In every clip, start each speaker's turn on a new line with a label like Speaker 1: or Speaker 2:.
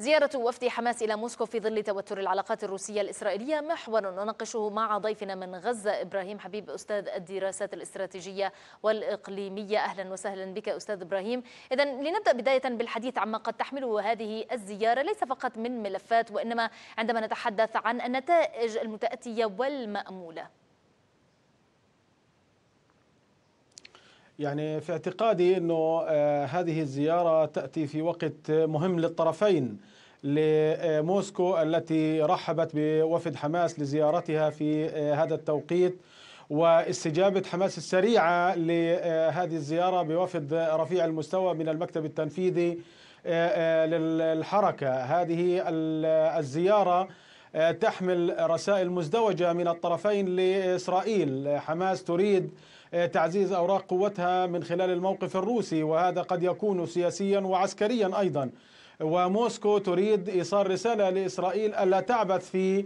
Speaker 1: زيارة وفد حماس إلى موسكو في ظل توتر العلاقات الروسية الإسرائيلية محور نناقشه مع ضيفنا من غزة إبراهيم حبيب أستاذ الدراسات الاستراتيجية والإقليمية أهلا وسهلا بك أستاذ إبراهيم إذا لنبدأ بداية بالحديث عما قد تحمله هذه الزيارة ليس فقط من ملفات وإنما عندما نتحدث عن النتائج المتأتية والمأمولة
Speaker 2: يعني في اعتقادي انه آه، هذه الزياره تاتي في وقت مهم للطرفين لموسكو التي رحبت بوفد حماس لزيارتها في آه، هذا التوقيت واستجابة حماس السريعة لهذه آه، الزيارة بوفد رفيع المستوى من المكتب التنفيذي للحركة هذه الزيارة آه، تحمل رسائل مزدوجة من الطرفين لإسرائيل آه، حماس تريد آه، تعزيز أوراق قوتها من خلال الموقف الروسي وهذا قد يكون سياسيا وعسكريا أيضا وموسكو تريد ايصال رساله لاسرائيل الا تعبث في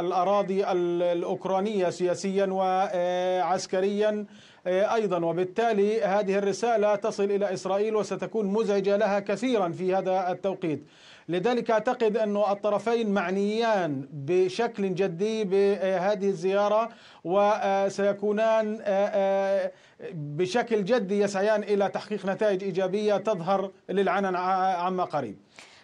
Speaker 2: الاراضي الاوكرانيه سياسيا وعسكريا ايضا وبالتالي هذه الرساله تصل الى اسرائيل وستكون مزعجه لها كثيرا في هذا التوقيت لذلك أعتقد أن الطرفين معنيان بشكل جدي بهذه الزيارة وسيكونان آه، آه، بشكل جدي يسعيان إلى تحقيق نتائج إيجابية تظهر للعلن عما قريب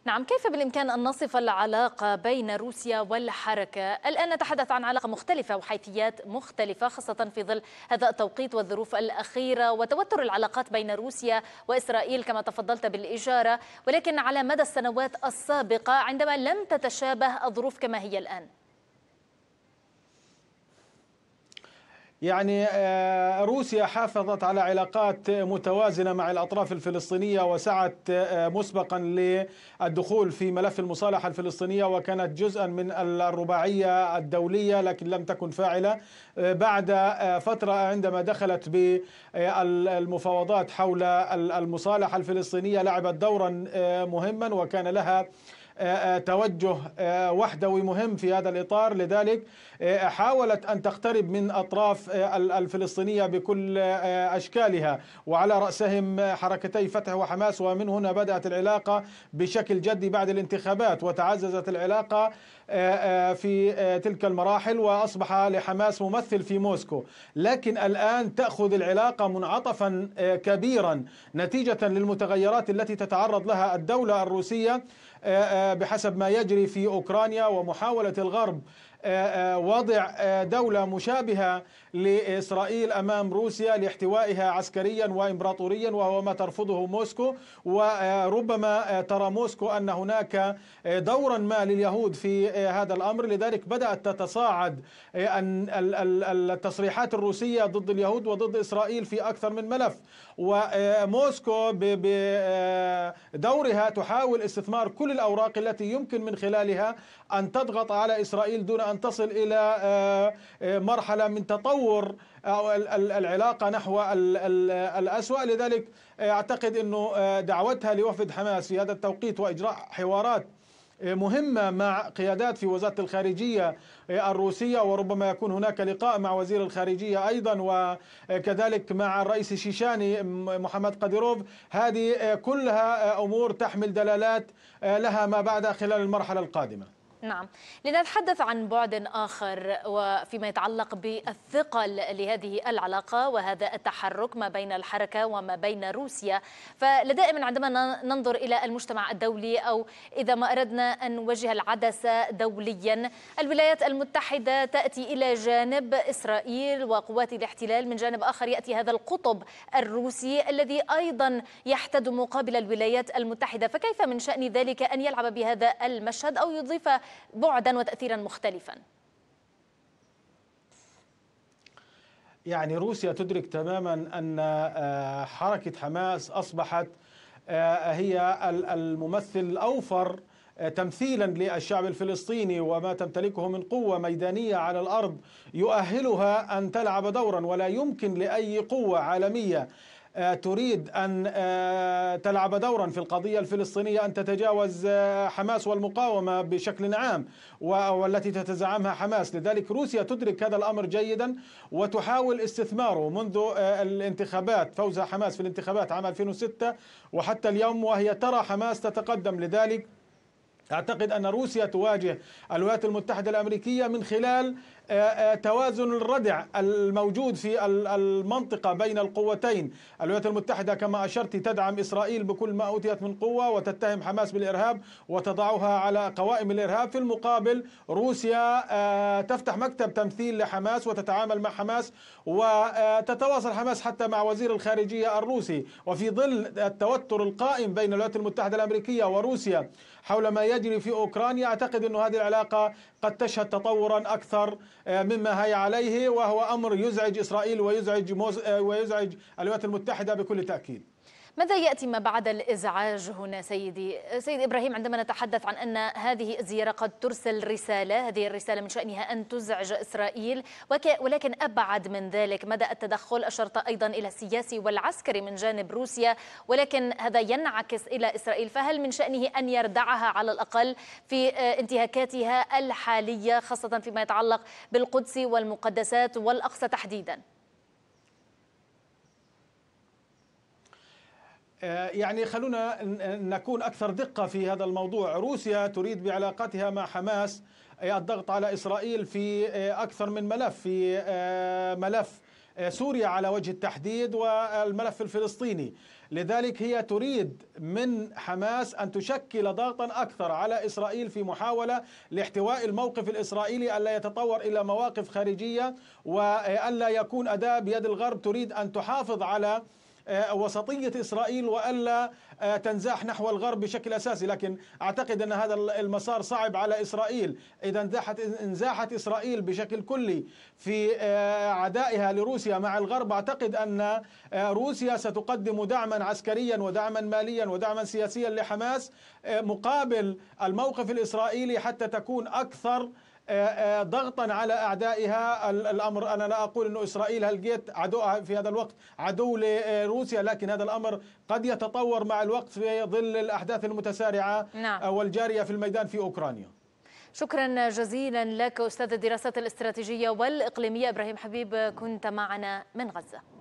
Speaker 1: نعم كيف بالإمكان أن نصف العلاقة بين روسيا والحركة؟ الآن نتحدث عن علاقة مختلفة وحيثيات مختلفة خاصة في ظل هذا التوقيت والظروف الأخيرة وتوتر العلاقات بين روسيا وإسرائيل كما تفضلت بالإشارة ولكن على مدى السنوات السابقة عندما لم تتشابه الظروف كما هي الآن
Speaker 2: يعني آه، روسيا حافظت على علاقات متوازنه مع الاطراف الفلسطينيه وسعت آه، مسبقا للدخول في ملف المصالحه الفلسطينيه وكانت جزءا من الرباعيه الدوليه لكن لم تكن فاعله آه، بعد فتره عندما دخلت بالمفاوضات حول المصالحه الفلسطينيه لعبت دورا مهما وكان لها آه، آه، توجه آه، وحدوي مهم في هذا الإطار لذلك حاولت أن تقترب من أطراف الفلسطينية بكل أشكالها وعلى رأسهم حركتي فتح وحماس ومن هنا بدأت العلاقة بشكل جدي بعد الانتخابات وتعززت العلاقة في تلك المراحل وأصبح لحماس ممثل في موسكو لكن الآن تأخذ العلاقة منعطفا كبيرا نتيجة للمتغيرات التي تتعرض لها الدولة الروسية آه، آه، بحسب ما يجري في أوكرانيا ومحاولة الغرب آه، آه، وضع آه، دولة مشابهة لإسرائيل أمام روسيا لاحتوائها عسكريا وإمبراطوريا وهو ما ترفضه موسكو وربما ترى موسكو أن هناك دورا ما لليهود في هذا الأمر لذلك بدأت تتصاعد التصريحات الروسية ضد اليهود وضد إسرائيل في أكثر من ملف وموسكو بدورها تحاول استثمار كل الأوراق التي يمكن من خلالها أن تضغط على إسرائيل دون أن تصل إلى آه، آه، مرحلة من تطور آه، العلاقة نحو الأسوأ لذلك أعتقد أنه دعوتها لوفد حماس في هذا التوقيت وإجراء حوارات مهمة مع قيادات في وزارة الخارجية الروسية وربما يكون هناك لقاء مع وزير الخارجية أيضا وكذلك مع الرئيس الشيشاني محمد قديروف هذه كلها أمور تحمل دلالات لها ما بعد خلال المرحلة القادمة
Speaker 1: نعم لنتحدث عن بعد آخر وفيما يتعلق بالثقل لهذه العلاقة وهذا التحرك ما بين الحركة وما بين روسيا فلدائما عندما ننظر إلى المجتمع الدولي أو إذا ما أردنا أن نوجه العدسة دوليا الولايات المتحدة تأتي إلى جانب إسرائيل وقوات الاحتلال من جانب آخر يأتي هذا القطب الروسي الذي أيضا يحتد مقابل الولايات المتحدة فكيف من شأن ذلك أن يلعب بهذا المشهد أو يضيف بعدا وتأثيرا مختلفا
Speaker 2: يعني روسيا تدرك تماما أن آه، حركة حماس أصبحت آه، هي الممثل الأوفر آه، تمثيلا للشعب الفلسطيني وما تمتلكه من قوه ميدانيه على الارض يؤهلها ان تلعب دورا ولا يمكن لاي قوه عالميه آه، تريد أن آه، تلعب دورا في القضية الفلسطينية أن تتجاوز آه، حماس والمقاومة بشكل عام والتي تتزعمها حماس لذلك روسيا تدرك هذا الأمر جيدا وتحاول استثماره منذ الانتخابات فوز حماس في الانتخابات عام 2006 وحتى اليوم وهي ترى حماس تتقدم لذلك أعتقد أن روسيا تواجه الولايات المتحدة الأمريكية من خلال آه، آه، توازن الردع الموجود في المنطقة بين القوتين الولايات المتحدة كما أشرت تدعم إسرائيل بكل ما أوتيت من قوة وتتهم حماس بالإرهاب وتضعها على قوائم الإرهاب في المقابل روسيا آه، تفتح مكتب تمثيل لحماس وتتعامل مع حماس وتتواصل حماس حتى مع وزير الخارجية الروسي وفي ظل التوتر القائم بين الولايات المتحدة الأمريكية وروسيا حول ما يجري في أوكرانيا أعتقد أن هذه العلاقة قد تشهد تطورا أكثر آه، مما هي عليه وهو أمر يزعج إسرائيل ويزعج, آه، ويزعج الولايات المتحدة بكل تأكيد
Speaker 1: ماذا يأتي ما بعد الإزعاج هنا سيدي؟ سيد إبراهيم عندما نتحدث عن أن هذه الزيارة قد ترسل رسالة هذه الرسالة من شأنها أن تزعج إسرائيل ولكن أبعد من ذلك مدى التدخل أشرت أيضا إلى السياسي والعسكري من جانب روسيا ولكن هذا ينعكس إلى إسرائيل فهل من شأنه أن يردعها على الأقل في آه، انتهاكاتها الحالية خاصة فيما يتعلق بالقدس والمقدسات والأقصى تحديداً؟
Speaker 2: آه، يعني خلونا نكون أكثر دقة في هذا الموضوع روسيا تريد بعلاقتها مع حماس الضغط على إسرائيل في آه، أكثر من ملف في آه، ملف سوريا على وجه التحديد والملف الفلسطيني لذلك هي تريد من حماس أن تشكل ضغطا أكثر على إسرائيل في محاولة لاحتواء الموقف الإسرائيلي ألا يتطور إلى مواقف خارجية وألا يكون أداة بيد الغرب تريد أن تحافظ على آه، وسطية إسرائيل وألا آه، تنزاح نحو الغرب بشكل أساسي لكن أعتقد أن هذا المسار صعب على إسرائيل إذا انزاحت, انزاحت إسرائيل بشكل كلي في آه، عدائها لروسيا مع الغرب أعتقد أن روسيا ستقدم دعما عسكريا ودعما ماليا ودعما سياسيا لحماس مقابل الموقف الإسرائيلي حتى تكون أكثر آه، آه، ضغطا على أعدائها الأمر أنا لا أقول انه إسرائيل هلقيت عدوها في هذا الوقت عدو لروسيا لكن هذا الأمر قد يتطور مع الوقت في ظل الأحداث المتسارعة نعم. آه، والجارية في الميدان في أوكرانيا
Speaker 1: شكرا جزيلا لك أستاذ الدراسات الاستراتيجية والإقليمية إبراهيم حبيب كنت معنا من غزة